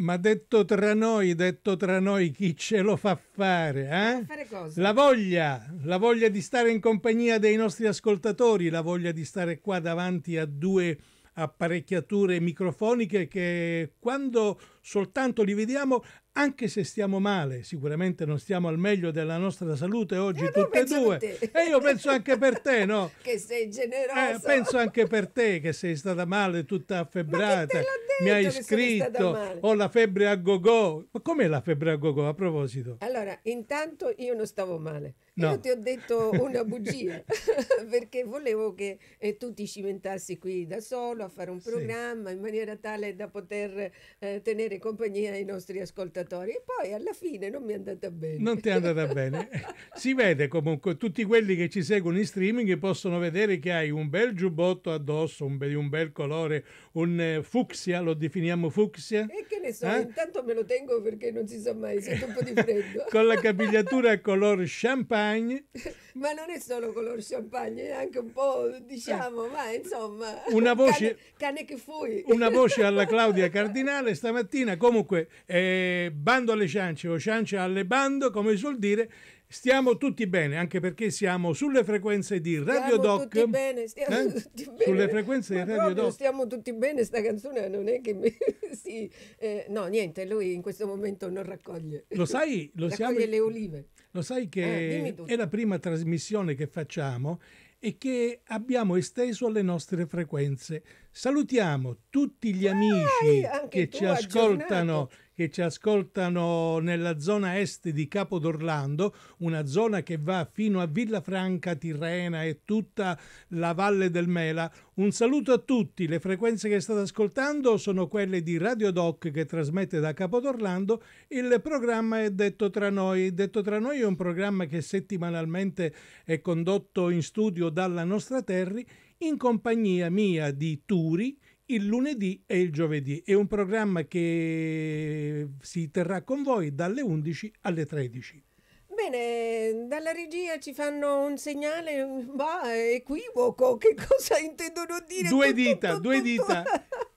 Ma detto tra noi, detto tra noi, chi ce lo fa fare? Eh? Fare la voglia, la voglia di stare in compagnia dei nostri ascoltatori, la voglia di stare qua davanti a due apparecchiature microfoniche che quando soltanto li vediamo anche se stiamo male, sicuramente non stiamo al meglio della nostra salute oggi, eh, tutte e due. E io penso anche per te, no? che sei generoso. Eh, penso anche per te che sei stata male, tutta affebbrata. Mi hai scritto, ho la febbre a gogò. Ma com'è la febbre a gogò a proposito? Allora, intanto io non stavo male. No. Io ti ho detto una bugia perché volevo che eh, tu ti cimentassi qui da solo a fare un programma sì. in maniera tale da poter eh, tenere compagnia ai nostri ascoltatori laboratori e poi alla fine non mi è andata bene. Non ti è andata bene. Si vede comunque, tutti quelli che ci seguono in streaming possono vedere che hai un bel giubbotto addosso, un bel, un bel colore, un eh, fucsia, lo definiamo fucsia? E che ne so, eh? intanto me lo tengo perché non si sa mai, sento un po' di freddo. Con la capigliatura color champagne ma non è solo color champagne, è anche un po', diciamo, ma insomma, una voce, cane, cane, che fui. Una voce alla Claudia Cardinale stamattina, comunque, eh, bando alle ciance o ciance alle bando, come suol dire, Stiamo tutti bene, anche perché siamo sulle frequenze di Radio stiamo Doc. Tutti bene, stiamo eh? tutti bene. Sulle frequenze Ma di Radio Doc. Stiamo tutti bene, sta canzone non è che mi... sì, eh, no, niente, lui in questo momento non raccoglie. Lo sai, lo raccoglie siamo... le olive. Lo sai che eh, è la prima trasmissione che facciamo e che abbiamo esteso alle nostre frequenze. Salutiamo tutti gli amici Vai, che ci ascoltano aggiornato che ci ascoltano nella zona est di Capo d'Orlando, una zona che va fino a Villafranca, Tirrena e tutta la Valle del Mela. Un saluto a tutti, le frequenze che state ascoltando sono quelle di Radio Doc che trasmette da Capo d'Orlando, il programma è Detto tra noi. Detto tra noi è un programma che settimanalmente è condotto in studio dalla nostra Terri in compagnia mia di Turi, il lunedì e il giovedì. È un programma che si terrà con voi dalle 11 alle 13. Bene, dalla regia ci fanno un segnale, ma equivoco, che cosa intendono dire? Due dita, due dita.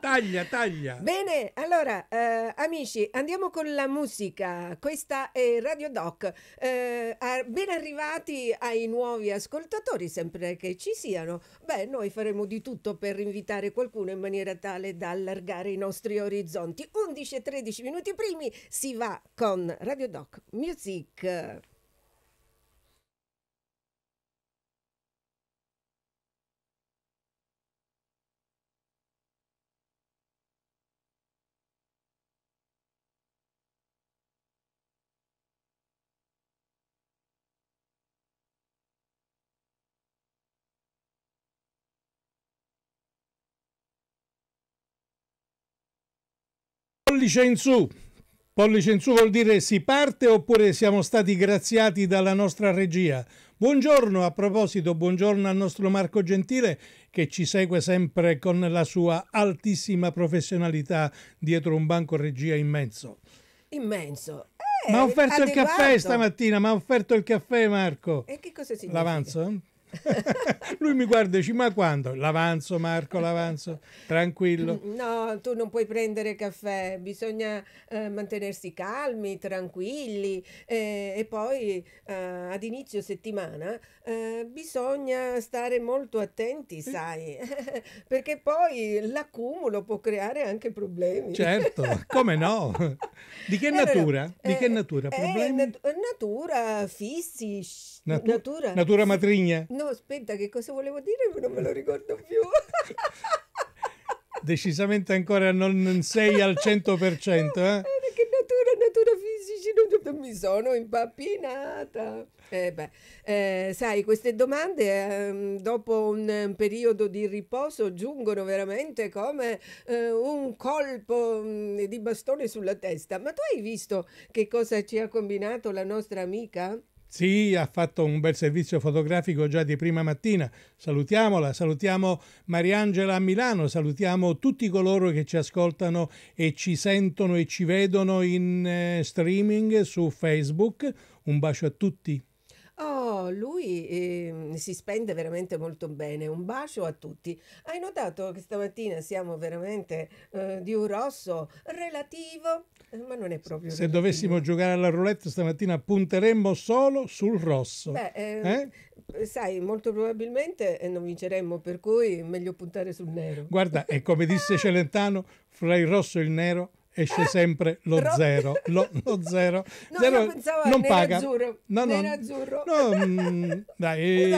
taglia, taglia. Bene, allora eh, amici, andiamo con la musica. Questa è Radio Doc. Eh, ben arrivati ai nuovi ascoltatori, sempre che ci siano. Beh, noi faremo di tutto per invitare qualcuno in maniera tale da allargare i nostri orizzonti. 11 e 13 minuti primi si va con Radio Doc Music. pollice in su. Pollice in su vuol dire si parte oppure siamo stati graziati dalla nostra regia. Buongiorno, a proposito, buongiorno al nostro Marco Gentile che ci segue sempre con la sua altissima professionalità dietro un banco regia immenso. Immenso. Eh, ma ha offerto adeguato. il caffè stamattina, ma ha offerto il caffè Marco. E che cosa significa? L'avanzo? Lui mi guarda e dice: Ma quando? L'avanzo, Marco, l'avanzo, tranquillo. No, tu non puoi prendere caffè, bisogna eh, mantenersi calmi, tranquilli. Eh, e poi eh, ad inizio settimana eh, bisogna stare molto attenti, sai, perché poi l'accumulo può creare anche problemi. Certo, come no? Di che natura? Di che eh, natura? Eh, problemi? Nat- natura, fissi, Natu- natura. Natura matrigna. No, aspetta, che cosa volevo dire? Non me lo ricordo più. Decisamente ancora non sei al 100%. Eh? Che natura, natura fisica, non, mi sono impappinata. Eh beh, eh, sai, queste domande eh, dopo un, periodo di riposo giungono veramente come eh, un colpo mh, mm, di bastone sulla testa. Ma tu hai visto che cosa ci ha combinato la nostra amica? Sì, ha fatto un bel servizio fotografico già di prima mattina. Salutiamola, salutiamo Mariangela a Milano, salutiamo tutti coloro che ci ascoltano e ci sentono e ci vedono in eh, streaming su Facebook. Un bacio a tutti. Oh, lui eh, si spende veramente molto bene. Un bacio a tutti. Hai notato che stamattina siamo veramente eh, di un rosso relativo, eh, ma non è proprio. Se relativo. dovessimo giocare alla roulette stamattina punteremmo solo sul rosso. Beh, ehm, eh? Eh, sai, molto probabilmente non vinceremmo, per cui è meglio puntare sul nero. Guarda, è come disse Celentano, fra il rosso e il nero esce eh, sempre lo zero. Lo, lo zero. No, zero non paga. Mm, no, no, no dai,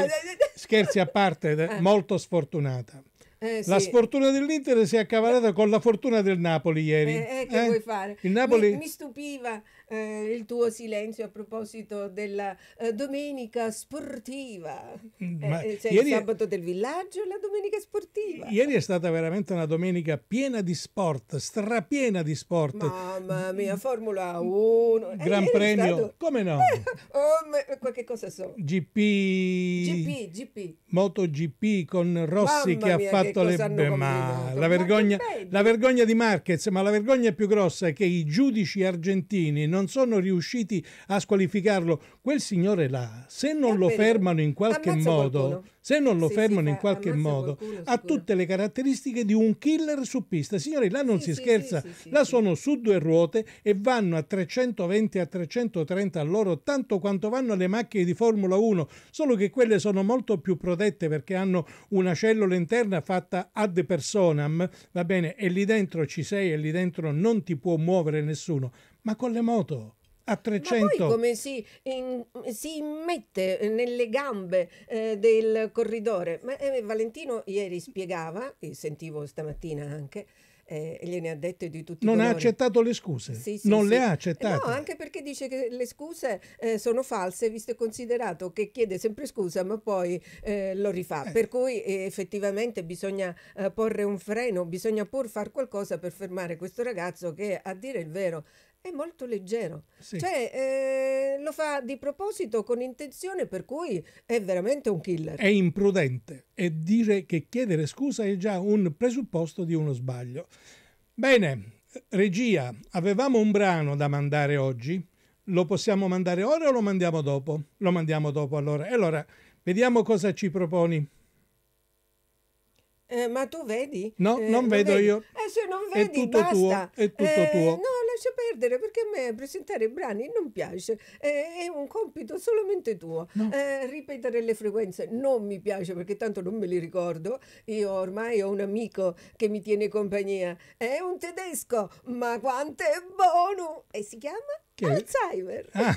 scherzi a parte, eh. molto sfortunata. Eh, la sfortuna dell'Inter si è accavalata eh. con la fortuna del Napoli ieri. Eh, che vuoi fare? Il Napoli... mi, mi stupiva eh, il tuo silenzio a proposito della eh, domenica sportiva. Ma eh, eh cioè ieri, il sabato del villaggio e la domenica sportiva. Ieri è stata veramente una domenica piena di sport, strapiena di sport. Mamma mm. mia, Formula 1. Eh, Gran premio. Stato... Come no? Eh, oh, ma, qualche cosa so. GP. GP, GP. MotoGP con Rossi Mamma che mia, ha fatto che le... Beh, ma la vergogna, la vergogna di Marquez, ma la vergogna più grossa è che i giudici argentini non non sono riusciti a squalificarlo. Quel signore là, se non lo fermano in qualche ammazza modo, qualcuno. se non lo sì, fermano sì, in qualche modo, qualcuno, ha tutte le caratteristiche di un killer su pista. Signori, là non sì, si scherza, là sono su due ruote e vanno a 320 a 330 all'oro, tanto quanto vanno le macchine di Formula 1, solo che quelle sono molto più protette perché hanno una cellula interna fatta ad personam, va bene, e lì dentro ci sei e lì dentro non ti può muovere nessuno ma con le moto a 300. Ma come si, in, si mette nelle gambe eh, del corridore? Ma, eh, Valentino ieri spiegava, e sentivo stamattina anche, eh, gliene ha detto di tutti non i Non ha accettato le scuse? Sì, sì, non sì. le ha accettate? No, anche perché dice che le scuse eh, sono false, visto e considerato che chiede sempre scusa, ma poi eh, lo rifà. Eh. Per cui eh, effettivamente bisogna eh, porre un freno, bisogna pur far qualcosa per fermare questo ragazzo che, a dire il vero, è molto leggero, sì. cioè eh, lo fa di proposito con intenzione per cui è veramente un killer. È imprudente e dire che chiedere scusa è già un presupposto di uno sbaglio. Bene, regia, avevamo un brano da mandare oggi, lo possiamo mandare ora o lo mandiamo dopo? Lo mandiamo dopo allora. E allora, vediamo cosa ci proponi. Eh, ma tu vedi? No, eh, non vedo vedi. io. Eh, se non vedi, è tutto basta. tuo. È tutto tuo. No, lascia perdere perché a me presentare i brani non piace, è, è un compito solamente tuo. No. Eh, ripetere le frequenze non mi piace perché tanto non me li ricordo. Io ormai ho un amico che mi tiene compagnia, è un tedesco, ma quanto è buono! E si chiama che? Alzheimer. Ah.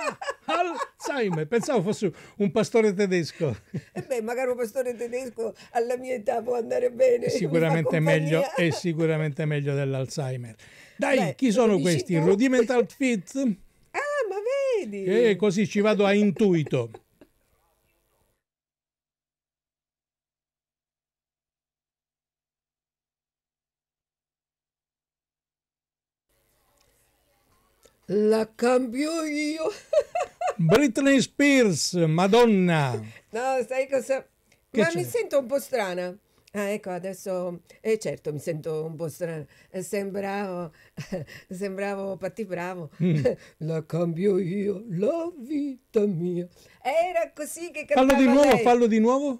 ah Alzheimer, pensavo fosse un pastore tedesco. E eh beh, magari un pastore tedesco alla mia età può andare bene. Sicuramente meglio, è sicuramente meglio dell'Alzheimer. Dai, Beh, chi sono questi? Tu? Rudimental Fit? Ah, ma vedi! E eh, così ci vado a intuito. La cambio io. Britney Spears, Madonna. No, sai cosa? Che Ma mi sento un po' strana. Ah, ecco, adesso, eh, certo, mi sento un po' strano. Eh, sembravo, sembravo Patti Bravo. Mm. La cambio io, la vita mia. Era così che cantava Fallo di nuovo, lei. fallo di nuovo.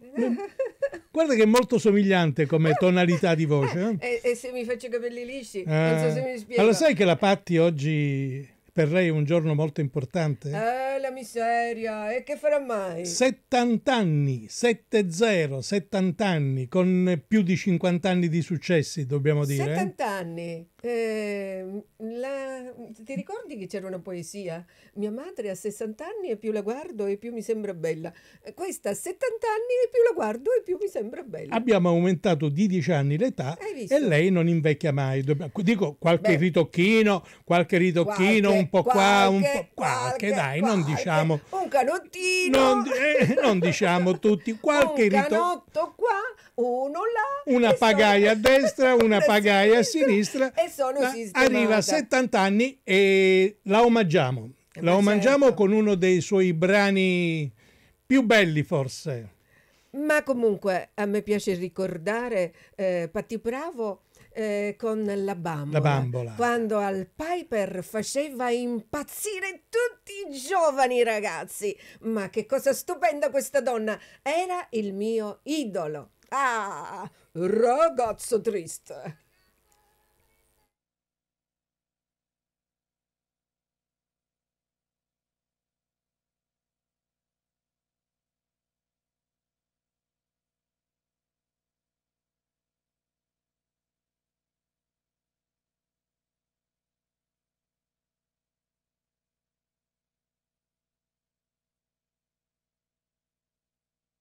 Guarda che è molto somigliante come tonalità di voce. Eh? E, eh, e, eh, se mi faccio i capelli lisci, ah. non so se mi spiego. Allora sai che la Patti oggi per lei è un giorno molto importante? Eh, la miseria, e che farà mai? 70 anni, 7-0, 70 anni, con più di 50 anni di successi, dobbiamo dire. 70 eh? anni? Ehm, la... Ti ricordi che c'era una poesia? Mia madre ha 60 anni e più la guardo e più mi sembra bella. Eh, questa ha 70 anni e più la guardo e più mi sembra bella. Abbiamo aumentato di 10 anni l'età e lei non invecchia mai. Ecco, dico qualche Beh, ritocchino, qualche ritocchino, qualche, un po' qualche, qua, un po' qualche, qualche dai, non diciamo... Un canottino! Non, eh, non diciamo tutti, qualche ritocchino... Un ritocc canotto qua, onola. Una pagaia sono... a destra, una pagaia a sinistra. E sono Arriva a 70 anni e la omaggiamo. Eh la omaggiamo certo. con uno dei suoi brani più belli forse. Ma comunque a me piace ricordare eh, Patti Bravo eh, con la bambola, la bambola, quando al Piper faceva impazzire tutti i giovani ragazzi. Ma che cosa stupenda questa donna! Era il mio idolo. Ah, ragazzo triste.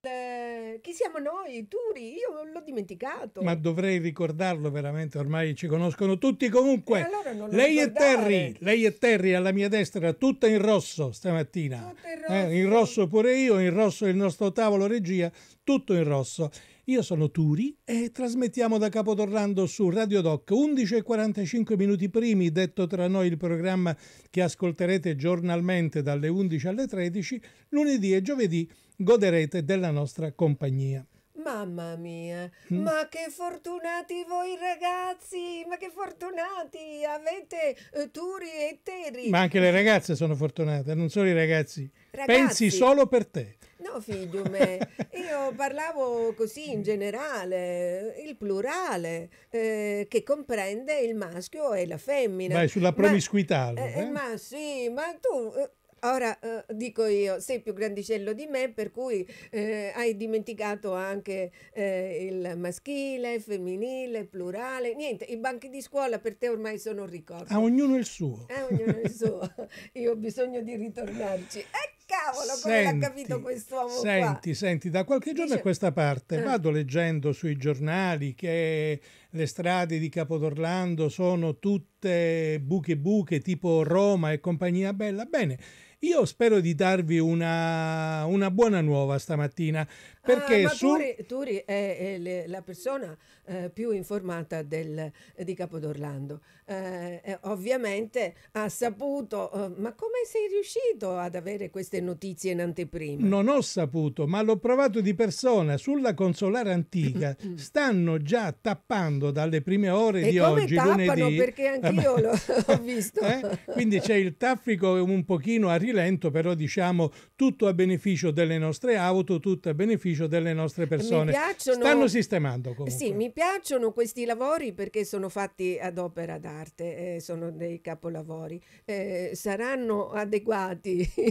the chi siamo noi? Turi, io l'ho dimenticato. Ma dovrei ricordarlo veramente, ormai ci conoscono tutti comunque. E allora lei, e Terry, lei e Terry alla mia destra, tutta in rosso stamattina. Eh, in rosso. Eh, in rosso pure io, in rosso il nostro tavolo regia, tutto in rosso. Io sono Turi e trasmettiamo da Capotorrando su Radio Doc 11.45 minuti primi, detto tra noi il programma che ascolterete giornalmente dalle 11 alle 13, lunedì e giovedì goderete della nostra compagnia. Mamma mia, mm. ma che fortunati voi ragazzi, ma che fortunati, avete eh, turi e teri. Ma anche le ragazze sono fortunate, non solo i ragazzi. ragazzi. Pensi solo per te. No, figlio me, io parlavo così in generale, il plurale, eh, che comprende il maschio e la femmina. Ma è sulla promiscuità. Ma, eh, eh? ma sì, ma tu eh, Ora eh, dico io, sei più grandicello di me, per cui eh, hai dimenticato anche eh, il maschile, femminile, plurale. Niente, i banchi di scuola per te ormai sono un ricordo. A ah, ognuno il suo. A eh, ognuno il suo. Io ho bisogno di ritornarci. Ecco! cavolo, come l'ha capito quest'uomo senti, qua? Senti, da qualche giorno Dice... a questa parte eh. vado leggendo sui giornali che le strade di Capodorlando sono tutte buche buche tipo Roma e compagnia bella. Bene, io spero di darvi una, una buona nuova stamattina perché ah, su... Turi, Turi è, è le, la persona eh, più informata del, di Capodorlando. Eh, eh, ovviamente ha saputo, eh, ma come sei riuscito ad avere queste notizie in anteprima? Non ho saputo, ma l'ho provato di persona. Sulla consolare antica mm. stanno già tappando dalle prime ore e di oggi. Tappano, lunedì. perché eh, anch'io l'ho visto. Eh, quindi c'è il traffico un pochino a rilento, però diciamo tutto a beneficio delle nostre auto, tutto a beneficio beneficio delle nostre persone. Piacciono, Stanno sistemando comunque. Sì, mi piacciono questi lavori perché sono fatti ad opera d'arte, eh, sono dei capolavori. Eh, saranno adeguati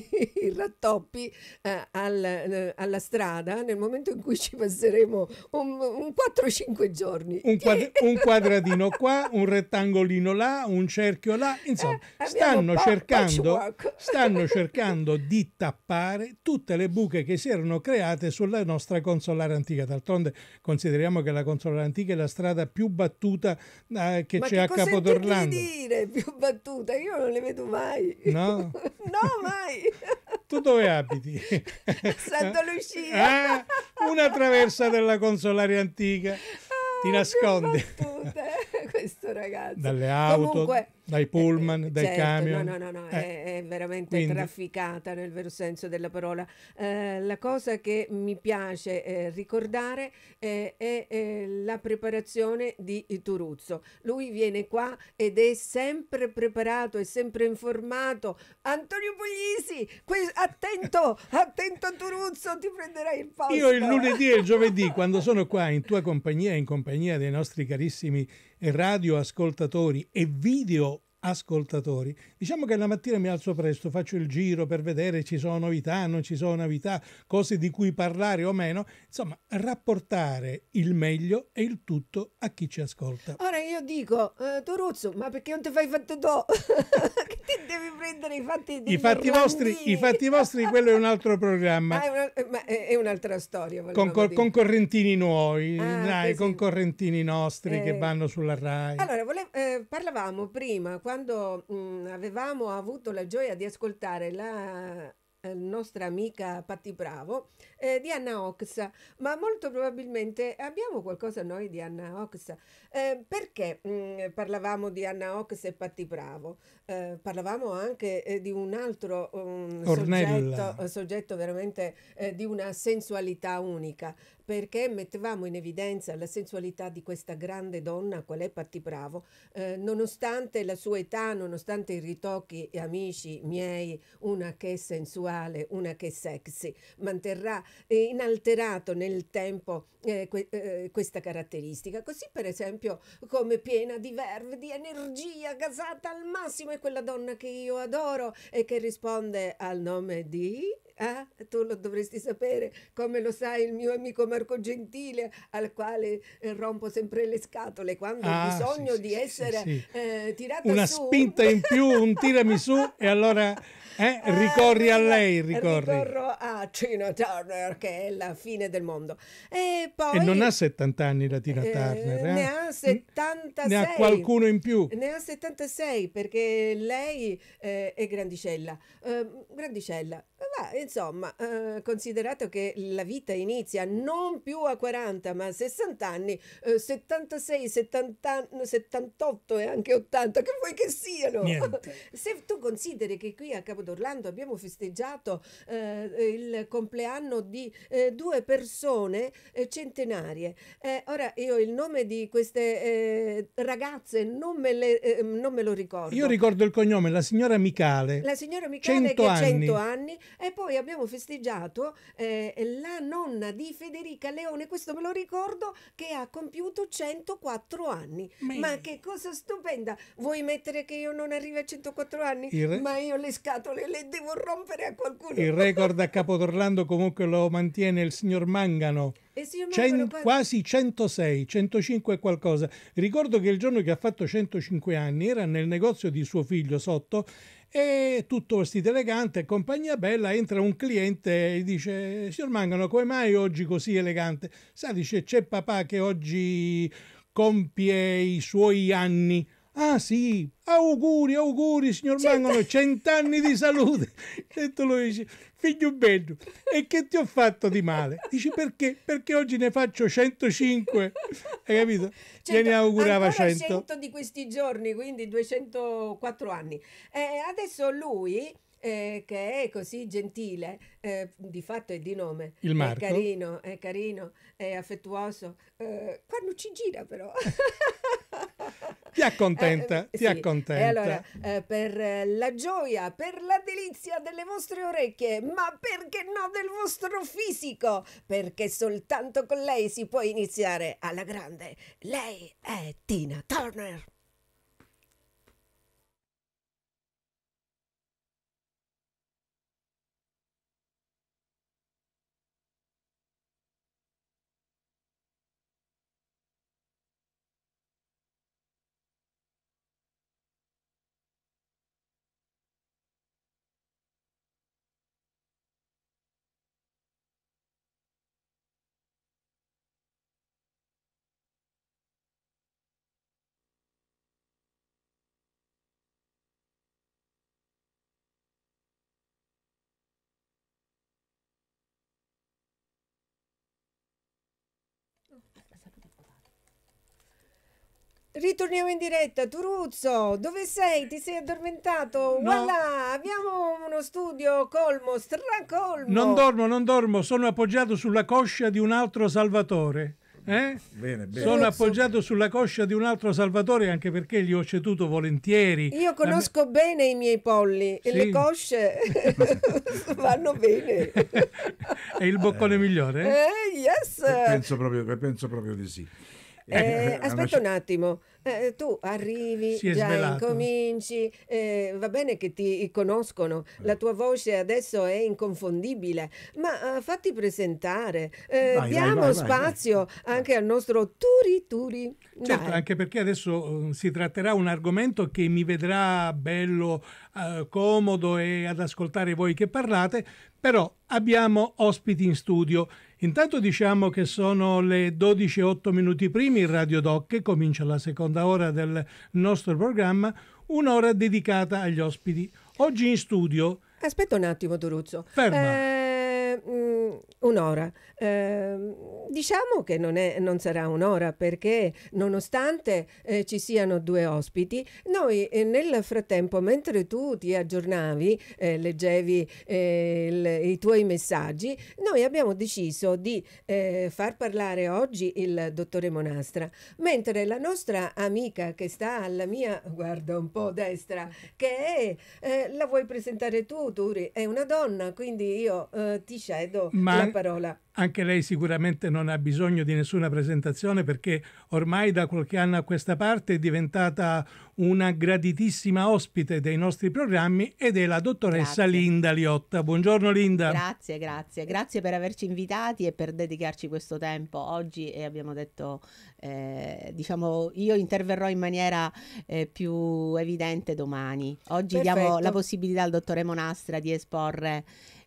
i rattoppi eh, al, eh, alla strada nel momento in cui ci passeremo un, un 4-5 giorni. Un, quadri- un, quadradino qua, un rettangolino là, un cerchio là, eh, insomma, stanno, pa- cercando, stanno cercando di tappare tutte le buche che si erano create sulla nostra nostra consolare antica. D'altronde consideriamo che la consolare antica è la strada più battuta eh, che Ma c'è che a Capodorlando. Ma dire più battuta? Io non le vedo mai. No? no, mai. tu dove abiti? Santa Lucia. Ah, una traversa della consolare antica. Ah, ti eh, questa cazzo, ragazzi. Dalle auto, Comunque, dai eh, pullman, eh, dai certo, camion. No, no, no, no eh. è, è, veramente Quindi. trafficata nel vero senso della parola. Eh, la cosa che mi piace eh, ricordare eh, è la preparazione di Turuzzo. Lui viene qua ed è sempre preparato, è sempre informato. Antonio Puglisi, attento, attento Turuzzo, ti prenderai il posto. Io il lunedì e il giovedì, quando sono qua in tua compagnia, in compagnia dei nostri carissimi radio radioascoltatori e video ascoltatori. Diciamo che la mattina mi alzo presto, faccio il giro per vedere ci sono novità, non ci sono novità, cose di cui parlare o meno, insomma, rapportare il meglio e il tutto a chi ci ascolta. Ora io dico, eh, Toruzzo, ma perché non ti fai fatto tu? che ti devi prendere i fatti di I fatti vostri, i fatti vostri, quello è un altro programma. Ah, è, una, eh, è, un'altra storia. Con, Concor- concorrentini nuovi, ah, dai, concorrentini nostri eh. che vanno sulla RAI. Allora, volevo, eh, parlavamo prima, quando quando mh, mm, avevamo avuto la gioia di ascoltare la eh, nostra amica Patti Bravo, eh, di Anna Oxa, ma molto probabilmente abbiamo qualcosa noi di Anna Oxa. Eh, perché mh, mm, parlavamo di Anna Ox e Patti Bravo? Eh, parlavamo anche eh, di un altro um, soggetto, soggetto, veramente di una sensualità unica, perché mettevamo in evidenza la sensualità di questa grande donna, qual è Patti Bravo, nonostante la sua età, nonostante i ritocchi, amici miei, una che è sensuale attuale, una che è sexy, manterrà eh, inalterato nel tempo eh, que eh, questa caratteristica, così per esempio come piena di verve, di energia, gasata al massimo è quella donna che io adoro e che risponde al nome di... Ah, tu lo dovresti sapere, come lo sai il mio amico Marco Gentile, al quale eh, rompo sempre le scatole quando ah, ho bisogno sì, di sì, essere sì, eh, tirata Una su. Una spinta in più, un tirami su e allora eh, ricorri a lei, eh, ricorri. Ricorro a Tina Turner che è la fine del mondo. E, poi, e non ha 70 anni la Tina eh, Turner. Eh, eh? Ne ha 76. Mm? Ne ha qualcuno in più. Ne ha 76 perché lei eh, è grandicella. Ehm, grandicella. Ma insomma, considerato che la vita inizia non più a 40 ma a 60 anni, 76, 70, 78 e anche 80, che vuoi che siano? Niente. Se tu consideri che qui a Capo d'Orlando abbiamo festeggiato eh, il compleanno di eh, due persone eh, centenarie. Eh, ora io il nome di queste eh, ragazze non me, le, eh, mm, non me, lo ricordo. Io ricordo il cognome, la signora Michale. La signora Michale 100 che ha 100 anni e poi abbiamo festeggiato la nonna di Federica Leone, questo me lo ricordo, che ha compiuto 104 anni. Ma, Ma che cosa stupenda! Vuoi mettere che io non arrivo a 104 anni? Il... Ma io le scatole le, le devo rompere a qualcuno. Il record a Capodorlando comunque lo mantiene il signor Mangano. Signor Cent- quasi... quasi 106, 105 e qualcosa. Ricordo che il giorno che ha fatto 105 anni era nel negozio di suo figlio sotto e tutto vestito elegante compagnia bella entra un cliente e dice signor Mangano come mai oggi così elegante sa dice c'è papà che oggi compie i suoi anni Ah sì, auguri, auguri signor Mangolo, cent'anni di salute. E tu lo dici, figlio bello, e che ti ho fatto di male? Dici perché? Perché oggi ne faccio 105, hai capito? Cento, ne augurava 100. 100 di questi giorni, quindi 204 anni. Eh, adesso lui eh, che è così gentile, eh, di fatto è di nome, Il Marco. è carino, è carino, è affettuoso, eh, quando ci gira però. ti accontenta, eh, ti sì. accontenta. E allora, eh, per la gioia, per la delizia delle vostre orecchie, ma perché no del vostro fisico? Perché soltanto con lei si può iniziare alla grande. Lei è Tina Turner. Ritorniamo in diretta, Turuzzo, dove sei? Ti sei addormentato? No. Voilà, abbiamo uno studio colmo, stracolmo. Non dormo, non dormo, sono appoggiato sulla coscia di un altro Salvatore. Eh? Bene, bene. Sono appoggiato sulla coscia di un altro Salvatore anche perché gli ho ceduto volentieri. Io conosco me... bene i miei polli sì. e le cosce vanno bene. È il boccone eh. migliore? Eh? eh yes. Penso proprio, penso proprio di sì. Eh, aspetta un attimo. Eh, eh, tu arrivi, già incominci, eh, va bene che ti conoscono, eh. la tua voce adesso è inconfondibile, ma eh, fatti presentare, eh, vai, diamo vai, vai, spazio anche al nostro turi turi. Certo, anche perché adesso si tratterà un argomento che mi vedrà bello, comodo e ad ascoltare voi che parlate, però abbiamo ospiti in studio. Intanto diciamo che sono le 12.08 minuti primi, il Radio Doc, che comincia la seconda seconda ora del nostro programma, un'ora dedicata agli ospiti. Oggi in studio... Aspetta un attimo, Doruzzo. Ferma. Eh, mh mm, un'ora. Eh, diciamo che non, è, non sarà un'ora perché nonostante eh, ci siano due ospiti, noi eh, nel frattempo, mentre tu ti aggiornavi, eh, leggevi eh, il, i tuoi messaggi, noi abbiamo deciso di eh, far parlare oggi il dottore Monastra, mentre la nostra amica che sta alla mia, guarda un po' destra, che è, la vuoi presentare tu, Turi, è una donna, quindi io ti cedo. Mm, ma la parola. Anche lei sicuramente non ha bisogno di nessuna presentazione perché ormai da qualche anno a questa parte è diventata una graditissima ospite dei nostri programmi ed è la dottoressa grazie. Linda Liotta. Buongiorno Linda. Grazie, grazie, grazie per averci invitati e per dedicarci questo tempo oggi e abbiamo detto, eh, diciamo, io interverrò in maniera eh, più evidente domani. Oggi Perfetto. diamo la possibilità al dottore Monastra di esporre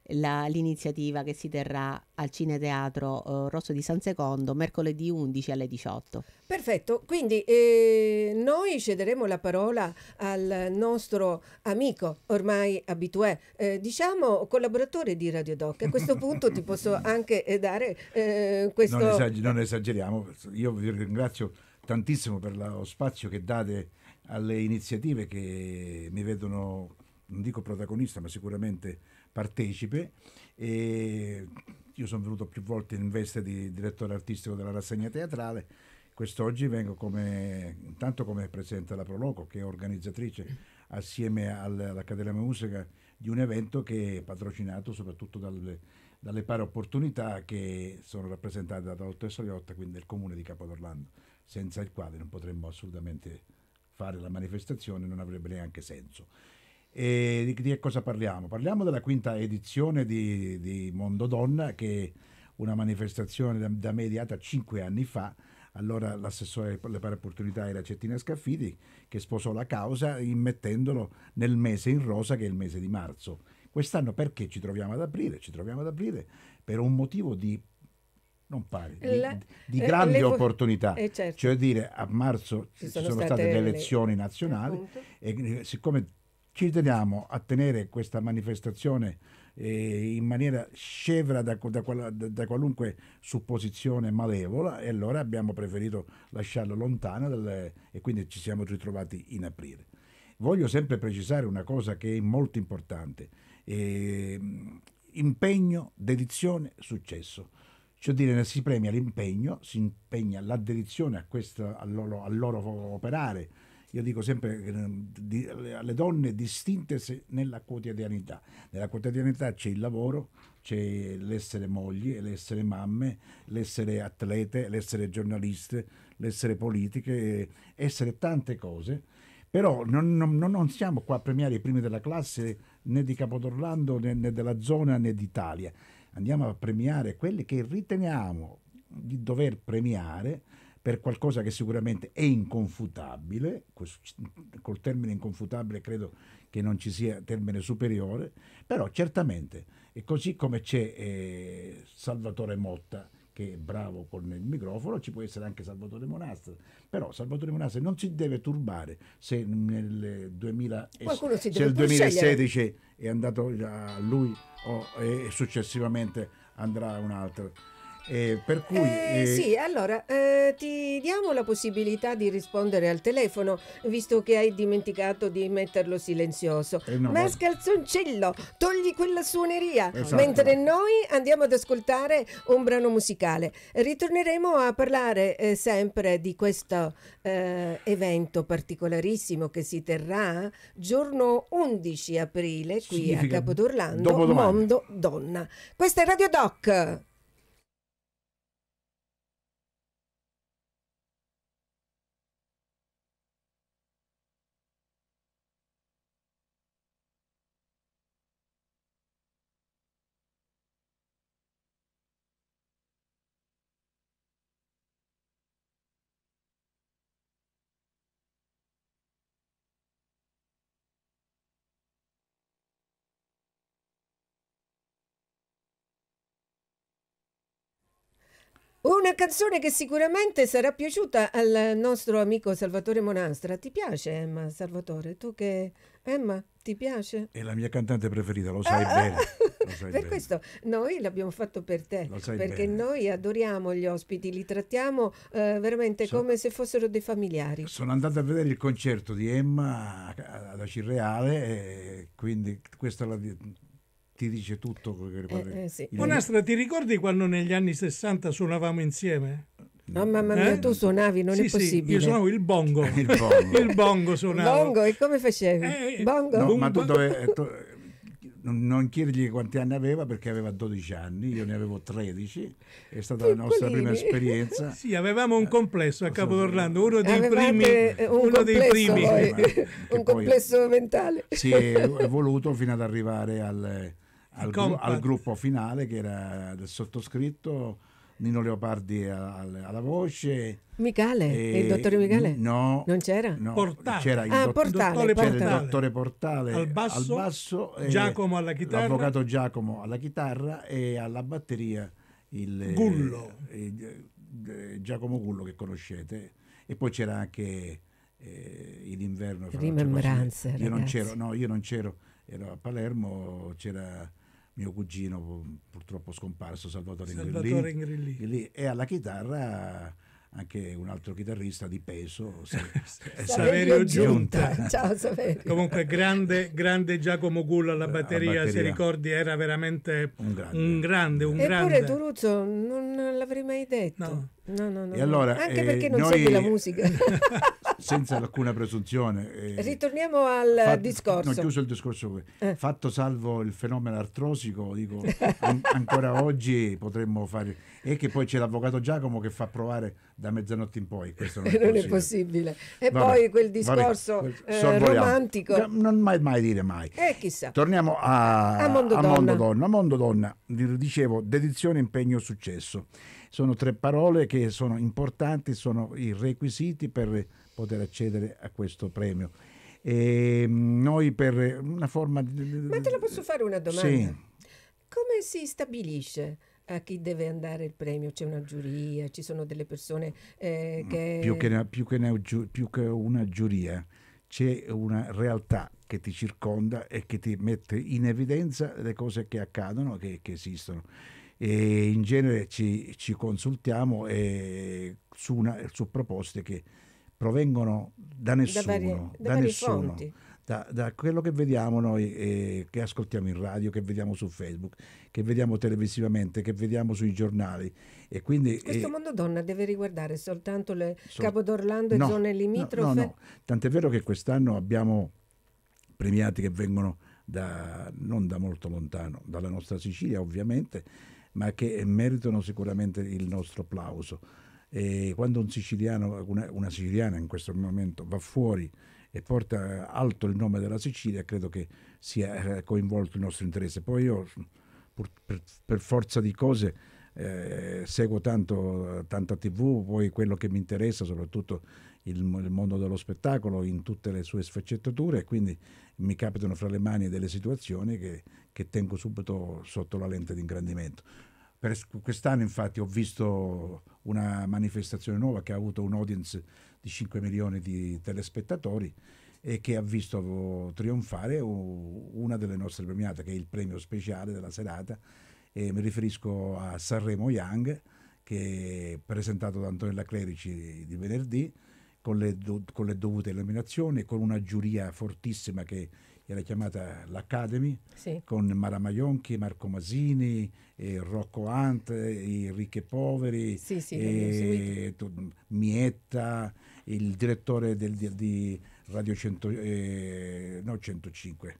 la, l'iniziativa che si terrà al Cineteatro eh, Rosso di San Secondo mercoledì 11 alle 18. Perfetto, quindi eh, noi cederemo la parola al nostro amico ormai abitué, eh, diciamo collaboratore di Radio Doc. A questo punto ti posso anche eh, dare eh, questo... Non, esager- non esageriamo, io vi ringrazio tantissimo per lo spazio che date alle iniziative che mi vedono, non dico protagonista, ma sicuramente partecipe. E io sono venuto più volte in veste di direttore artistico della rassegna teatrale. Quest'oggi vengo come, intanto come presidente della Proloco, che è organizzatrice assieme all'Accademia Musica di un evento che è patrocinato soprattutto dalle, dalle pari opportunità che sono rappresentate da Dottor Soriotta, quindi del comune di Capodorlando, senza il quale non potremmo assolutamente fare la manifestazione, non avrebbe neanche senso. E di, di, cosa parliamo? Parliamo della quinta edizione di, di Mondo Donna, che è una manifestazione da, da me ideata cinque anni fa. Allora l'assessore alle pari opportunità era Cettina Scaffidi, che sposò la causa immettendolo nel mese in rosa, che è il mese di marzo. Quest'anno perché ci troviamo ad aprire? Ci troviamo ad aprire per un motivo di non pare, la, di, eh, grandi le, opportunità. Eh, certo. Cioè dire, a marzo ci, ci sono, sono, state, state le elezioni nazionali appunto. e eh, siccome ci teniamo a tenere questa manifestazione eh, in maniera scevra da, da, da, qualunque supposizione malevola e allora abbiamo preferito lasciarla lontana dal, e quindi ci siamo ritrovati in aprile. Voglio sempre precisare una cosa che è molto importante. Eh, impegno, dedizione, successo. Cioè dire, si premia l'impegno, si impegna la dedizione a questo, al, loro, al loro operare, io dico sempre ehm, alle donne distinte nella quotidianità. Nella quotidianità c'è il lavoro, c'è l'essere mogli, l'essere mamme, l'essere atlete, l'essere giornaliste, l'essere politiche, eh, essere tante cose. Però non, non, non siamo qua a premiare i primi della classe né di Capodorlando né, né della zona né d'Italia. Andiamo a premiare quelli che riteniamo di dover premiare per qualcosa che sicuramente è inconfutabile, col termine inconfutabile credo che non ci sia termine superiore, però certamente, e così come c'è eh, Salvatore Motta, che è bravo con il microfono, ci può essere anche Salvatore Monastri. Però Salvatore Monastri non si deve turbare se nel 2000, se deve 2016 è andato a lui o successivamente andrà un altro. Eh, per cui, eh, eh... Sì, allora eh, ti diamo la possibilità di rispondere al telefono, visto che hai dimenticato di metterlo silenzioso. Eh, no, Ma scalzoncello, togli quella suoneria, esatto. mentre noi andiamo ad ascoltare un brano musicale. Ritorneremo a parlare eh, sempre di questo evento particolarissimo che si terrà giorno 11 aprile qui Significa a Capodorlando, Mondo Donna. Questa è Radio Doc. Una canzone che sicuramente sarà piaciuta al nostro amico Salvatore Monastra. Ti piace Emma Salvatore? Tu che Emma ti piace? È la mia cantante preferita, lo ah, sai ah, bene. Lo ah. sai per bene. questo noi l'abbiamo fatto per te, lo perché bene. noi adoriamo gli ospiti, li trattiamo eh, veramente so, come se fossero dei familiari. Sono andato a vedere il concerto di Emma alla Cirreale, quindi questa è la ti dice tutto quello che eh, eh, sì. Monastra, ti ricordi quando negli anni 60 suonavamo insieme? No, mamma mia, eh? tu suonavi, non sì, è possibile. Sì, io suonavo il bongo. il bongo. il bongo suonavo. Bongo, e come facevi? Eh, eh, bongo. No, ma tu dove... Eh, tu, non chiedergli quanti anni aveva perché aveva 12 anni, io ne avevo 13, è stata Piccolini. la nostra prima esperienza. Sì, avevamo un complesso a Capo d'Orlando, uno dei Avevate primi. Un uno dei primi. Poi, un complesso mentale. Si è evoluto fino ad arrivare al al, gru- al, gruppo finale che era del sottoscritto. Nino Leopardi alla voce. Michele, e il dottore Michele? No. Non c'era? No, Portale. C'era il, ah, do- Portale, Portale. C'era il dottore Portale al basso, al basso Giacomo alla chitarra. L'avvocato Giacomo alla chitarra e alla batteria il Gullo. Eh, il, il, eh, Giacomo Gullo che conoscete. E poi c'era anche eh, l'inverno. Rimembranze. Io non c'ero, no, io non c'ero. Ero a Palermo, c'era mio cugino purtroppo scomparso, Salvatore, Salvatore Ingrillini, Ingrillini, e alla chitarra anche un altro chitarrista di peso, Saverio Giunta. Giunta. Ciao Saverio. Comunque grande, grande Giacomo Gullo alla batteria, batteria, se ricordi era veramente un grande. Un grande, un grande. Eppure Turuzzo non l'avrei mai detto. No. No, no, no, e allora, anche eh, perché non noi... segui la musica. senza alcuna presunzione. Eh, Ritorniamo al fatto, discorso. No, chiuso il discorso. Eh. Fatto salvo il fenomeno artrosico, dico, an- ancora oggi potremmo fare... E che poi c'è l'avvocato Giacomo che fa provare da mezzanotte in poi. Questo non è, non possibile. è possibile. E vabbè, poi quel discorso vabbè, eh, romantico. Non mai, mai dire mai. Eh, chissà. Torniamo a, a, Mondo, a Donna. Mondo Donna. A Mondo Donna, dicevo, dedizione, impegno, successo. Sono tre parole che sono importanti, sono i requisiti per poter accedere a questo premio. E ehm, noi per una forma di... Ma te la posso fare una domanda? Sì. Come si stabilisce? a eh, chi deve andare il premio? C'è una giuria, ci sono delle persone eh, che... Più che, una, più, che una, più che, una, giuria, c'è una realtà che ti circonda e che ti mette in evidenza le cose che accadono, che, che esistono. E in genere ci, ci consultiamo eh, su, una, su proposte che provengono da nessuno, da, varie, da, da nessuno. Da, da, quello che vediamo noi, eh, che ascoltiamo in radio, che vediamo su Facebook, che vediamo televisivamente, che vediamo sui giornali. E quindi, eh, Questo eh, mondo donna deve riguardare soltanto le sol- d'Orlando e no, zone limitrofe? No, no, no, tant'è vero che quest'anno abbiamo premiati che vengono da, non da molto lontano, dalla nostra Sicilia ovviamente, ma che meritano sicuramente il nostro applauso e quando un siciliano, una, una siciliana in questo momento va fuori e porta alto il nome della Sicilia, credo che sia eh, coinvolto il nostro interesse. Poi io, pur, per, per, forza di cose, eh, seguo tanto, tanta tv, poi quello che mi interessa, soprattutto il, il, mondo dello spettacolo in tutte le sue sfaccettature, quindi mi capitano fra le mani delle situazioni che, che tengo subito sotto la lente di ingrandimento. Per quest'anno infatti ho visto una manifestazione nuova che ha avuto un audience di 5 milioni di telespettatori e che ha visto trionfare una delle nostre premiate, che è il premio speciale della serata. E mi riferisco a Sanremo Young, che è presentato da Antonella Clerici di venerdì, con le, do- con le dovute eliminazioni, e con una giuria fortissima che era chiamata l'Academy, sì. con Mara Maionchi, Marco Masini, eh, Rocco Hunt, i Ricchi e Poveri, sì, sì, eh, Mietta, il direttore del, di, di Radio 100, eh, no, 105.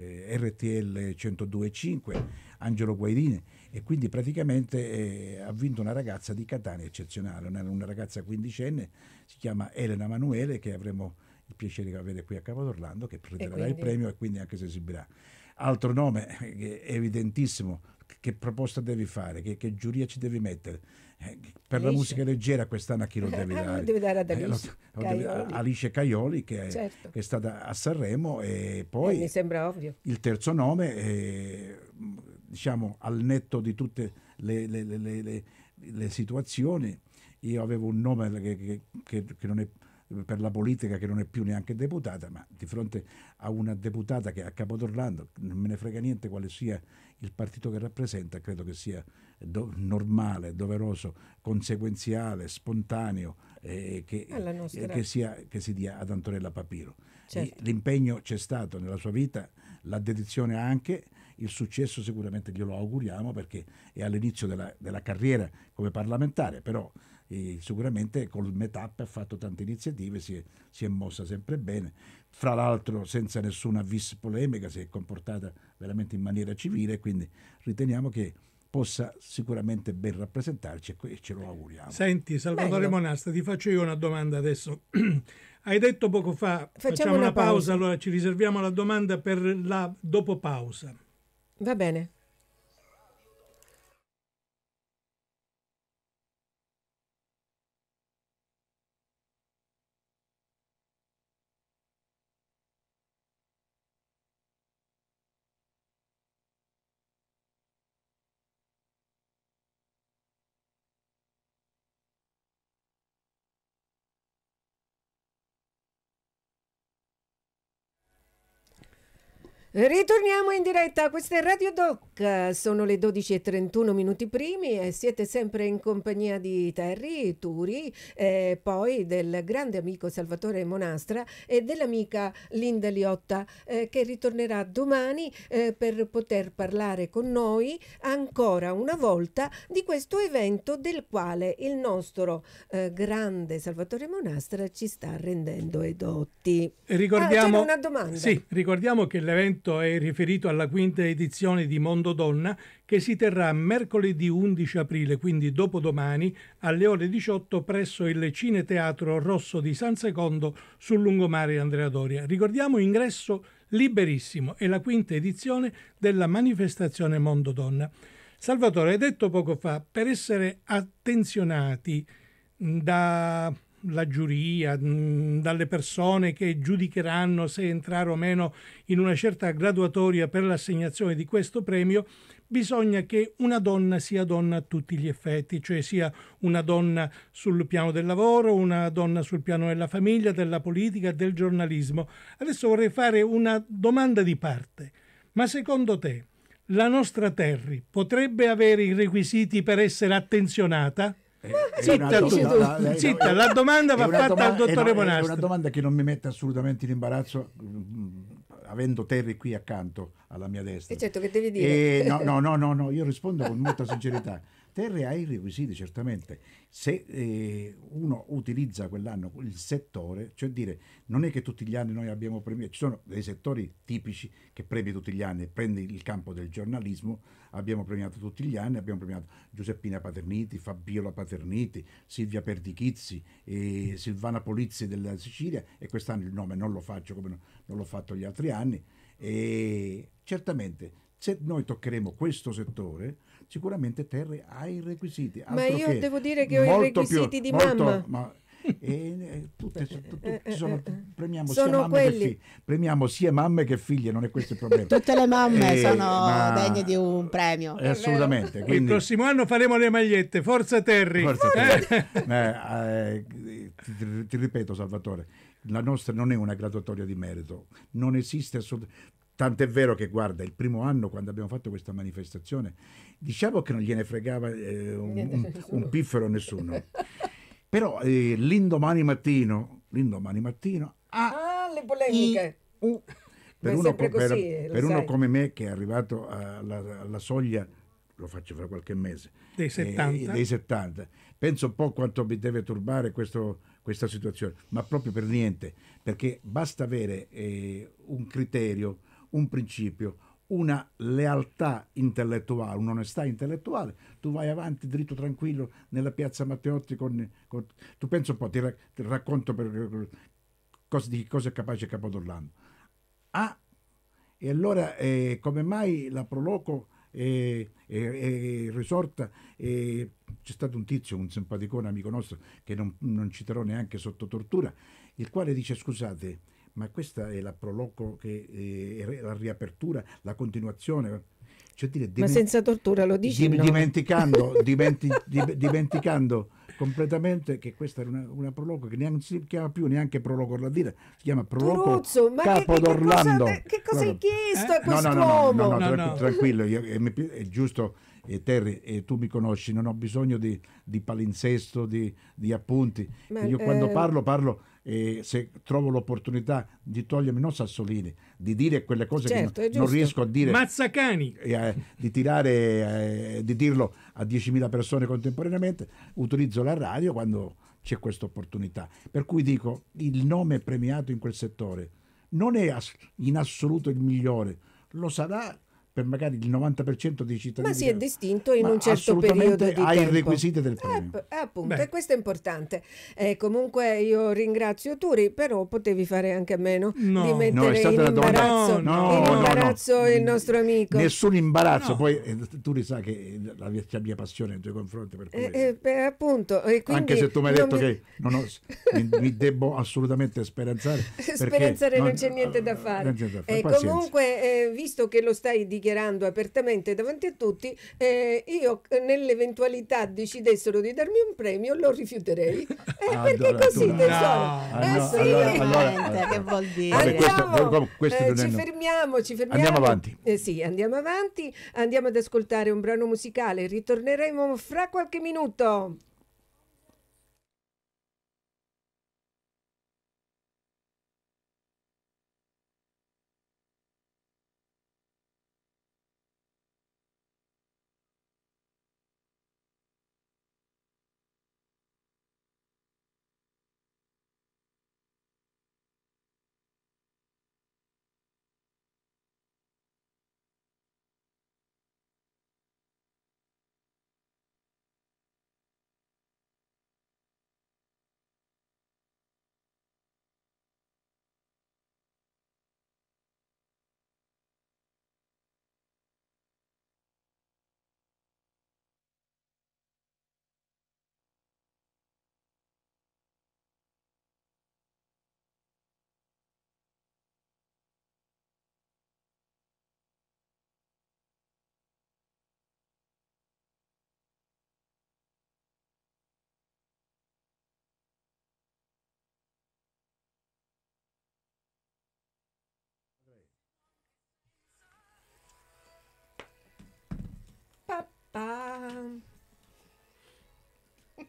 RTL 102.5, Angelo Guairini e quindi praticamente eh, ha vinto una ragazza di Catania eccezionale, una, una ragazza quindicenne, si chiama Elena Manuele che avremo il piacere di avere qui a Capo d'Orlando che prenderà quindi... il premio e quindi anche se esibirà. Altro nome eh, evidentissimo, che proposta devi fare, che, che giuria ci devi mettere. Eh, per Alice. la musica leggera quest'anno a chi lo devi dare? lo devi dare ad eh, Alice, eh, Caioli. Devi, Alice Caioli che, certo. è, che, è stata a Sanremo e poi... Eh, mi sembra ovvio. Il terzo nome, è, diciamo al netto di tutte le, le, le, le situazioni, io avevo un nome che, che non è per la politica che non è più neanche deputata, ma di fronte a una deputata che è a Capotorlando, non me ne frega niente quale sia il partito che rappresenta, credo che sia do- normale, doveroso, conseguenziale, spontaneo eh, che, eh, nostra... eh, che, sia, che, si dia ad Antonella Papiro. Certo. L'impegno c'è stato nella sua vita, la dedizione anche il successo sicuramente glielo auguriamo perché è all'inizio della, della carriera come parlamentare, però eh, sicuramente col Metap ha fatto tante iniziative, si è, si è, mossa sempre bene, fra l'altro senza nessuna vis polemica, si è comportata veramente in maniera civile, quindi riteniamo che possa sicuramente ben rappresentarci e ce lo auguriamo. Senti Salvatore Bello. Monasta, ti faccio io una domanda adesso. Hai detto poco fa, facciamo, facciamo una, pausa. pausa, allora ci riserviamo la domanda per la dopo pausa. Va bene. Ritorniamo in diretta, questa è Radio Doc, sono le 12.31 minuti primi e siete sempre in compagnia di Terry Turi, eh, poi del grande amico Salvatore Monastra e dell'amica Linda Liotta eh, che ritornerà domani eh, per poter parlare con noi ancora una volta di questo evento del quale il nostro eh, grande Salvatore Monastra ci sta rendendo edotti. Ricordiamo, ah, una domanda. Sì, ricordiamo che l'evento argomento è riferito alla quinta edizione di Mondo Donna che si terrà mercoledì 11 aprile, quindi dopodomani, alle ore 18 presso il Cine Teatro Rosso di San Secondo sul lungomare Andrea Doria. Ricordiamo ingresso liberissimo, è la quinta edizione della manifestazione Mondo Donna. Salvatore, hai detto poco fa, per essere attenzionati mm, da la giuria, mm, dalle persone che giudicheranno se entrare o meno in una certa graduatoria per l'assegnazione di questo premio, bisogna che una donna sia donna a tutti gli effetti, cioè sia una donna sul piano del lavoro, una donna sul piano della famiglia, della politica, del giornalismo. Adesso vorrei fare una domanda di parte. Ma secondo te la nostra Terry potrebbe avere i requisiti per essere attenzionata? Zitta, eh, eh, tu. Domanda, lei, Zitta la eh, domanda va fatta domanda, al dottore Bonastro. È una domanda che non mi mette assolutamente in imbarazzo mm, avendo Terry qui accanto alla mia destra. E certo che devi dire. E no, no, no, no, io rispondo con molta sincerità. Terre ha i requisiti, certamente. Se eh, uno utilizza quell'anno il settore, cioè dire, non è che tutti gli anni noi abbiamo premi, ci sono dei settori tipici che premi tutti gli anni, prendi il campo del giornalismo, abbiamo premiato tutti gli anni, abbiamo premiato Giuseppina Paterniti, Fabiola Paterniti, Silvia Perdichizzi, eh, Silvana Polizzi della Sicilia e quest'anno il nome non lo faccio come non l'ho fatto gli altri anni. E certamente se noi toccheremo questo settore, sicuramente Terry ha i requisiti. Ma io che, devo dire che ho i requisiti più, di molto, mamma. Ma, e, eh, tutte, eh, tutte, eh, sono, premiamo, sosia figli, premiamo, sia mamme che figlie, non è questo il problema. Tutte le mamme e, sono ma... degne di un premio. Eh, assolutamente. Quindi... Il prossimo anno faremo le magliette, forza Terry. Forza Terry. Eh, eh, ti, ti ripeto Salvatore, la nostra non è una graduatoria di merito, non esiste assolutamente. Tant'è vero che, guarda, il primo anno quando abbiamo fatto questa manifestazione, diciamo che non gliene fregava eh, un, un, un, piffero a nessuno. Però eh, l'indomani mattino, l'indomani mattino... Ah, ah le polemiche! I, u, per, uno, così, per, per uno, come me che è arrivato alla, alla soglia lo faccio fra qualche mese, dei 70. Eh, dei 70. Penso un po' quanto mi deve turbare questo, questa situazione, ma proprio per niente, perché basta avere eh, un criterio un principio, una lealtà intellettuale, un'onestà intellettuale. Tu vai avanti dritto tranquillo nella piazza Matteotti con... con tu pensa un po', ti, ra- ti racconto per, cosa, di cosa è capace Capodorlando. Ah, e allora eh, come mai la Proloco è, è, è risorta? Eh, c'è stato un tizio, un simpaticone amico nostro, che non, non citerò neanche sotto tortura, il quale dice scusate, ma questa è la proloco che eh, è la riapertura, la continuazione. Cioè dire, ma senza tortura lo dici di, no? dimenticando, dimenti, di, dimenticando completamente che questa era una, una proloco che neanche si chiama più neanche proloco Orlandina si chiama proloco Turuzzo, capo che, d'Orlando che cosa, che cosa hai chiesto eh? a quest'uomo no no no, no, no, no tranquillo io, eh, è, giusto eh, Terry eh, tu mi conosci non ho bisogno di, di palinsesto di, di appunti ma, io quando eh, parlo parlo e se trovo l'opportunità di togliermi, non Sassolini, di dire quelle cose certo, che non, non, riesco a dire. Mazzacani! Eh, di tirare, eh, di dirlo a 10.000 persone contemporaneamente, utilizzo la radio quando c'è questa opportunità. Per cui dico, il nome premiato in quel settore non è in assoluto il migliore, lo sarà per magari il 90% dei cittadini. Ma si è distinto in un certo periodo di tempo. requisiti del eh, premio. Eh, appunto, e questo è importante. Eh, comunque io ringrazio Turi, però potevi fare anche a meno no. di mettere no, in imbarazzo, no, no, in imbarazzo il nostro amico. Nessun imbarazzo, poi eh, Turi sa che la, la, la, mia passione nei tuoi confronti per questo. Eh, beh, appunto, anche se tu mi hai detto mi... che ho, mi, mi, debbo assolutamente speranzare. speranzare non c'è niente da fare. Niente da fare. Eh, comunque, eh, visto che lo stai dicendo, dichiarando apertamente davanti a tutti, eh, io eh, nell'eventualità decidessero di darmi un premio lo rifiuterei. Eh, ah, perché così così, tesoro. No, eh, ah, sì, allora, allora, che vuol dire? Vabbè, questo, questo, questo eh, ci fermiamo, ci fermiamo. Andiamo avanti. Eh, sì, andiamo avanti, andiamo ad ascoltare un brano musicale, ritorneremo fra qualche minuto. pam. Ehm,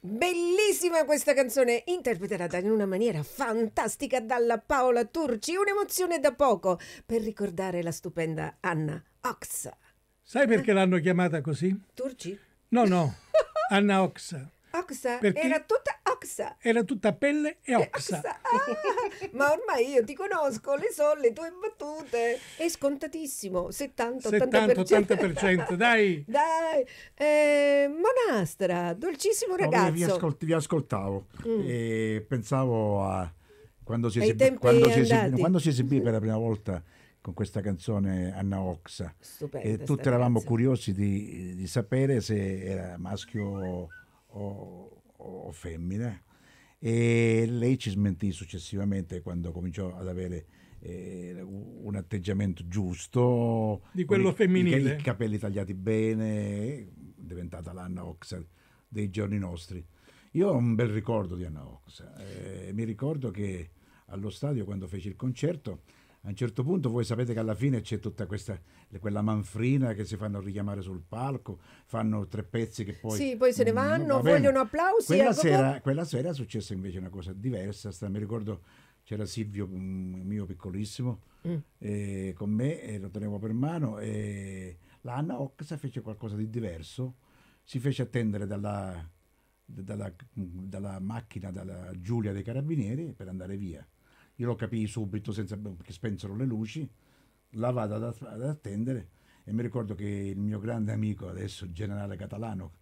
bellissima questa canzone, interpretata in una maniera fantastica dalla Paola Turci, un'emozione da poco per ricordare la stupenda Anna Oxa. Sai perché eh? l'hanno chiamata così? Turci? No, no, Anna Oxa. Oxa perché... era tutta oxa. Era tutta pelle e eh, oxa. oxa. Ah, ma ormai io ti conosco, le so le tue battute. È scontatissimo, 70-80%. dai. Dai. Eh, Monastra, dolcissimo ragazzo. No, vi, ascolt vi, ascoltavo mm. e pensavo a quando si, esibì, quando, si esibì, quando si esibì per la prima volta con questa canzone Anna Oxa. Stupenda, e tutti eravamo canzone. curiosi di, di, sapere se era maschio o, o, o e lei ci smentì successivamente quando cominciò ad avere eh, un atteggiamento giusto di quello i, femminile i, i, capelli tagliati bene diventata l'Anna Oxa dei giorni nostri io ho un bel ricordo di Anna Oxa eh, mi ricordo che allo stadio quando feci il concerto a un certo punto voi sapete che alla fine c'è tutta questa quella manfrina che si fanno richiamare sul palco, fanno tre pezzi che poi... Sì, poi se ne mm, vanno, vogliono applausi. Quella, ecco, sera, quella sera è successa invece una cosa diversa, sta, mi ricordo c'era Silvio, mio piccolissimo, mm. eh, con me, eh, lo tenevo per mano, e l'Anna Oxa fece qualcosa di diverso, si fece attendere dalla, dalla, dalla macchina, dalla Giulia dei Carabinieri per andare via io lo capii subito senza, perché spensero le luci, la vado ad, ad attendere e mi ricordo che il mio grande amico adesso, generale catalano,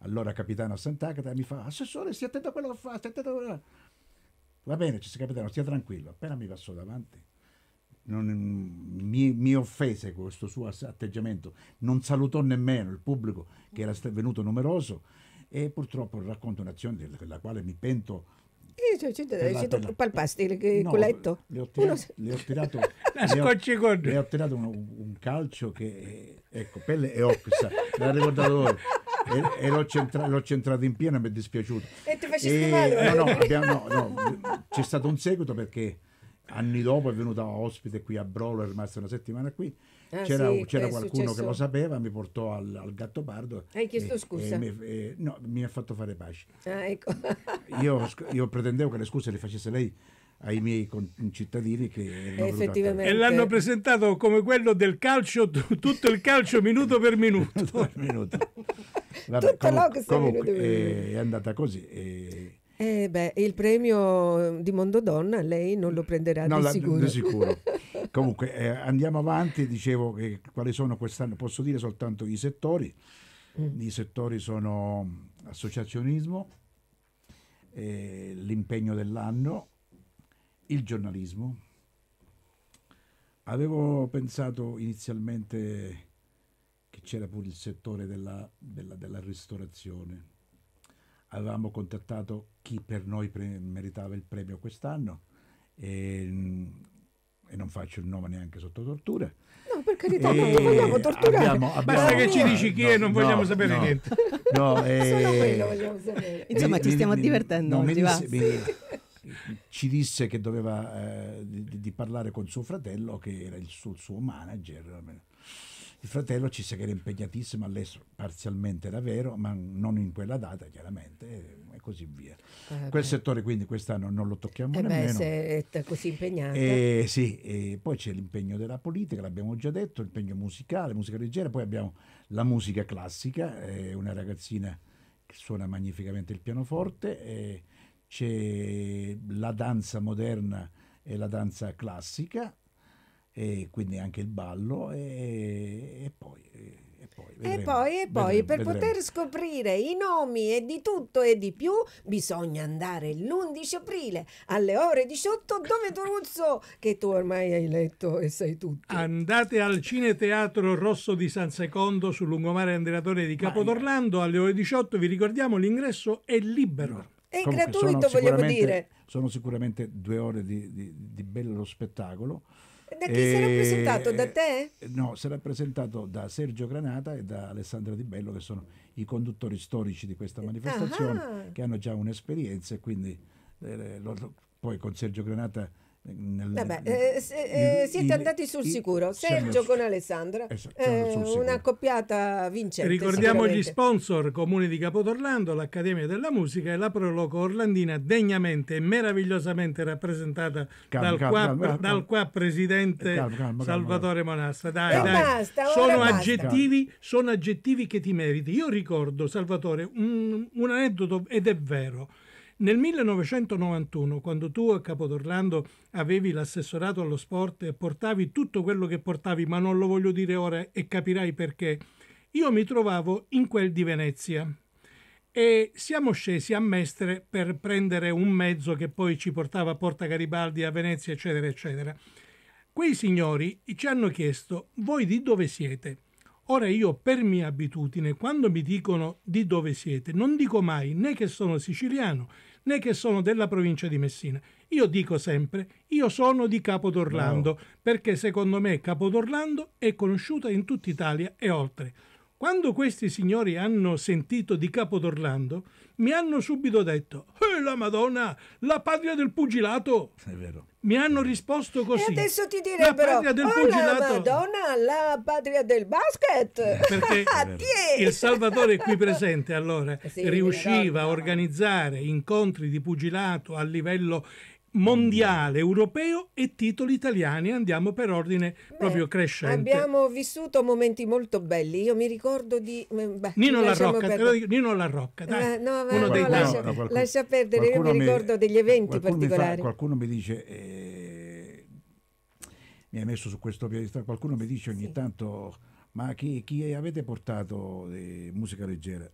allora capitano a Sant'Agata, mi fa, assessore, stia attento a quello che fa, stia attento a quello che fa. Va bene, ci si capitano, stia tranquillo, appena mi passò davanti. Non, mi, mi, offese questo suo atteggiamento, non salutò nemmeno il pubblico che era venuto numeroso e purtroppo racconto un'azione della quale mi pento io sono stato per il pastillo, il culetto. Le ho tirato, le ho tirato, le ho, tirato un, un, calcio che, eh, ecco, pelle e ossa, l'ha ricordato voi. E, e l'ho, centra, l'ho, centrato in piena, mi è dispiaciuto. E ti facessi male? No, no, eh? abbiamo, no, no, c'è stato un seguito perché anni dopo è venuta ospite qui a Brolo, è rimasta una settimana qui eh, c'era, sì, c'era qualcuno successo? che lo sapeva, mi portò al, al Gattopardo. Hai chiesto e, scusa? E mi, e, no, mi ha fatto fare pace. Ah, ecco. io, io pretendevo che le scuse le facesse lei ai miei cittadini che e l'hanno presentato come quello del calcio tutto il calcio minuto per minuto, minuto. Vabbè, com- comunque, minuto per eh, minuto. è andata così e eh beh, il premio ehm, di Mondo Donna lei non lo prenderà no, di, la, sicuro. di sicuro. Comunque eh, andiamo avanti, dicevo che quali sono quest'anno, posso dire soltanto i settori. Mm. I settori sono associazionismo, eh, l'impegno dell'anno, il giornalismo. Avevo pensato inizialmente che c'era pure il settore della, della, della ristorazione avevamo contattato chi per noi pre- meritava il premio quest'anno e, mm, e, non faccio il nome neanche sotto tortura. No, per carità, e non ti vogliamo torturare. Abbiamo, abbiamo, Basta che ci dici chi no, è, non no, vogliamo sapere no, niente. No, eh, Solo quello vogliamo sapere. Insomma, mi, ci stiamo mi, divertendo oggi, disse, mi, ci disse che doveva eh, di, di, parlare con suo fratello, che era il suo, il suo manager il fratello ci si era impegnatissimo all'estero, parzialmente era vero, ma non in quella data chiaramente e così via. Ah, Quel settore quindi quest'anno non lo tocchiamo eh nemmeno. Beh, se è così impegnato. Eh, sì, eh, poi c'è l'impegno della politica, l'abbiamo già detto, l'impegno musicale, musica leggera, poi abbiamo la musica classica, eh, una ragazzina che suona magnificamente il pianoforte, c'è la danza moderna e la danza classica e quindi anche il ballo e, e poi... E poi, vedremo, e poi, e poi vedremo, per vedremo. poter scoprire i nomi e di tutto e di più bisogna andare l'11 aprile alle ore 18 dove Toruzzo, che tu ormai hai letto e sai tutto. Andate al Cineteatro Rosso di San Secondo sul lungomare Andreatore di Capodorlando alle ore 18, vi ricordiamo l'ingresso è libero. È gratuito vogliamo dire. Sono sicuramente due ore di, di, di bello spettacolo. Da chi e... sarà eh, presentato? Da te? Eh, no, sarà presentato da Sergio Granata e da Alessandra Di Bello, che sono i conduttori storici di questa manifestazione, Aha. che hanno già un'esperienza e quindi eh, lo, poi con Sergio Granata nel, Vabbè, eh, eh, se, eh, siete in, andati sul in, sicuro. Sergio in, con Alessandra, esatto, eh, eh una coppiata vincente. Ricordiamo gli sponsor Comune di Capodorlando, l'Accademia della Musica e la Proloco Orlandina, degnamente e meravigliosamente rappresentata calma, dal, calma, qua, calma, dal qua presidente Salvatore Monassa. Dai, eh, dai, basta, sono, aggettivi, sono, aggettivi, che ti meriti. Io ricordo, Salvatore, un, un aneddoto ed è vero nel 1991, quando tu a Capodorlando avevi l'assessorato allo sport e portavi tutto quello che portavi, ma non lo voglio dire ora e capirai perché, io mi trovavo in quel di Venezia e siamo scesi a Mestre per prendere un mezzo che poi ci portava a Porta Garibaldi, a Venezia, eccetera, eccetera. Quei signori ci hanno chiesto, voi di dove siete? Ora io per mia abitudine, quando mi dicono di dove siete, non dico mai né che sono siciliano né che sono della provincia di Messina. Io dico sempre io sono di Capodorlando wow. perché secondo me Capodorlando è conosciuta in tutta Italia e oltre. Quando questi signori hanno sentito di Capodorlando, mi hanno subito detto, eh, la Madonna, la patria del pugilato. È vero. Mi hanno risposto così. E adesso ti direi: la patria del oh, pugilato. La Madonna, la patria del basket. Eh, perché il Salvatore qui presente allora eh sì, riusciva a organizzare incontri di pugilato a livello mondiale, europeo e titoli italiani. Andiamo per ordine beh, proprio crescente. Abbiamo vissuto momenti molto belli. Io mi ricordo di mm, beh, Nino La Rocca, per... dico, Nino La Rocca, dai. Uh, no, Uno no, dei no, lascia, no, qualcuno, lascia perdere, io mi ricordo degli eventi qualcuno particolari. Mi fa, qualcuno mi dice eh, mi ha messo su questo piedistallo, qualcuno mi dice ogni sì. tanto ma chi, chi avete portato di eh, musica leggera?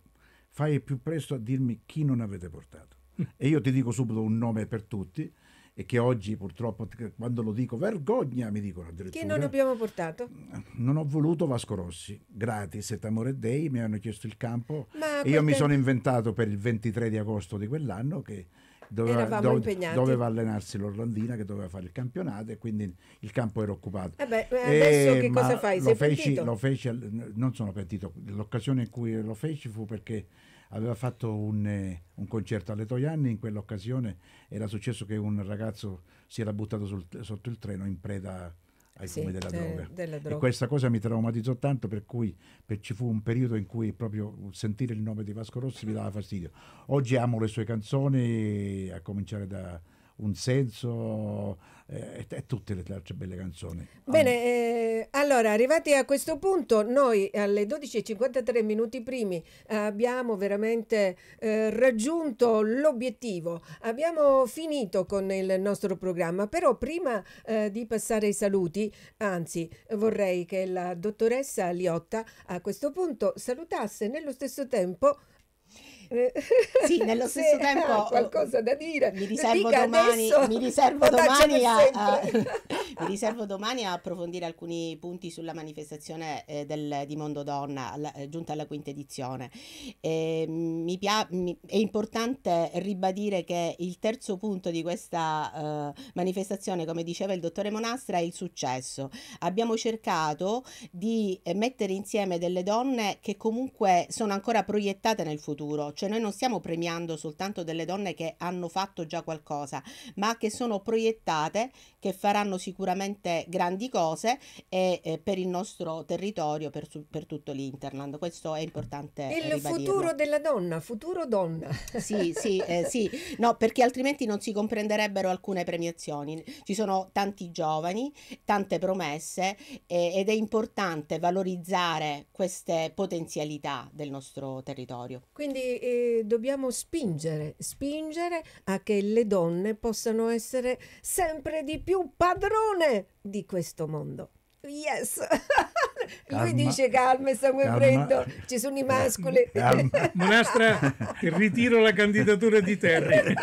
Fai più presto a dirmi chi non avete portato. Mm. e io ti dico subito un nome per tutti e che oggi purtroppo quando lo dico vergogna mi dicono addirittura. Che non abbiamo portato? Non ho voluto Vasco Rossi, gratis, et amore dei, mi hanno chiesto il campo Ma e io mi sono inventato per il 23 di agosto di quell'anno che doveva, do, doveva allenarsi l'Orlandina che doveva fare il campionato e quindi il campo era occupato. Eh, eh adesso e, eh, che cosa fai? Lo feci, lo feci, non sono pentito, l'occasione in cui lo feci fu perché aveva fatto un, eh, un concerto alle Toianni, in quell'occasione era successo che un ragazzo si era buttato sul, sotto il treno in preda ai sì, fumi della, de, droga. della, E questa cosa mi traumatizzò tanto per cui per ci fu un periodo in cui proprio sentire il nome di Vasco Rossi mi dava fastidio. Oggi amo le sue canzoni, a cominciare da un senso eh, tutte le altre belle canzoni. Bene, eh, allora arrivati a questo punto noi alle 12.53 minuti primi abbiamo veramente eh, raggiunto l'obiettivo, abbiamo finito con il nostro programma, però prima eh, di passare ai saluti, anzi vorrei che la dottoressa Liotta a questo punto salutasse nello stesso tempo Sì, nello stesso tempo... Ha qualcosa da dire. Mi riservo domani, mi riservo domani a, a, mi riservo domani a approfondire alcuni punti sulla manifestazione eh, del, di Mondo Donna alla, eh, giunta alla quinta edizione. Eh, mi pia- mi, è importante ribadire che il terzo punto di questa eh, manifestazione, come diceva il dottore Monastra, è il successo. Abbiamo cercato di eh, mettere insieme delle donne che comunque sono ancora proiettate nel futuro, cioè noi non stiamo premiando soltanto delle donne che hanno fatto già qualcosa, ma che sono proiettate, che faranno sicuramente grandi cose e, eh, per il nostro territorio, per, su, per, tutto l'Interland. Questo è importante. Eh, il futuro della donna, futuro donna. Sì, sì, eh, sì, no, perché altrimenti non si comprenderebbero alcune premiazioni. Ci sono tanti giovani, tante promesse eh, ed è importante valorizzare queste potenzialità del nostro territorio. Quindi dobbiamo spingere, spingere a che le donne possano essere sempre di più padrone di questo mondo. Yes! Calma. Lui dice calma, sangue calma. freddo, ci sono i mascoli. Monastra, ritiro la candidatura di Terry.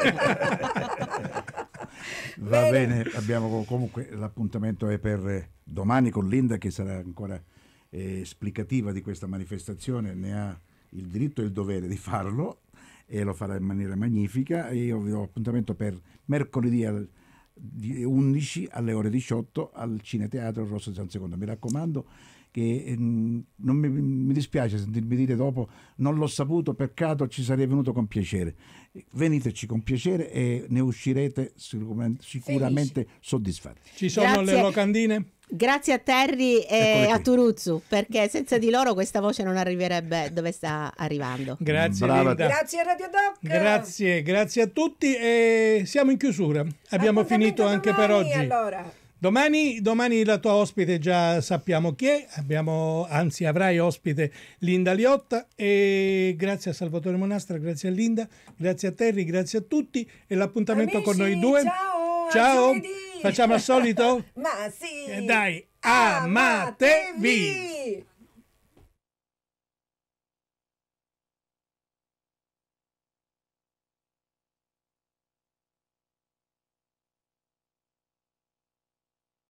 Va bene. bene, abbiamo comunque l'appuntamento è per eh, domani con Linda che sarà ancora eh, esplicativa di questa manifestazione, ne ha il diritto e il dovere di farlo e lo farà in maniera magnifica. E io vi do appuntamento per mercoledì al 11 alle ore 18 al Cineteatro Rosso di San Secondo. Mi raccomando che ehm, mi, mi, dispiace sentirmi dire dopo non l'ho saputo, peccato ci sarei venuto con piacere. Veniteci con piacere e ne uscirete sicuramente, sicuramente soddisfatti. Ci sono Grazie. le locandine? Grazie a Terry e a Turuzzu, perché senza di loro questa voce non arriverebbe dove sta arrivando. Grazie, grazie a Radio Doc. Grazie, grazie a tutti e siamo in chiusura. Abbiamo finito anche domani, per oggi. Allora. Domani, domani, la tua ospite già sappiamo chi è, Abbiamo, anzi avrai ospite Linda Liotta e grazie a Salvatore Monastra, grazie a Linda, grazie a Terry, grazie a tutti e l'appuntamento Amici, con noi due. Ciao! Ciao. Giovedì. Facciamo al solito? Ma sì. dai, amatevi. amatevi.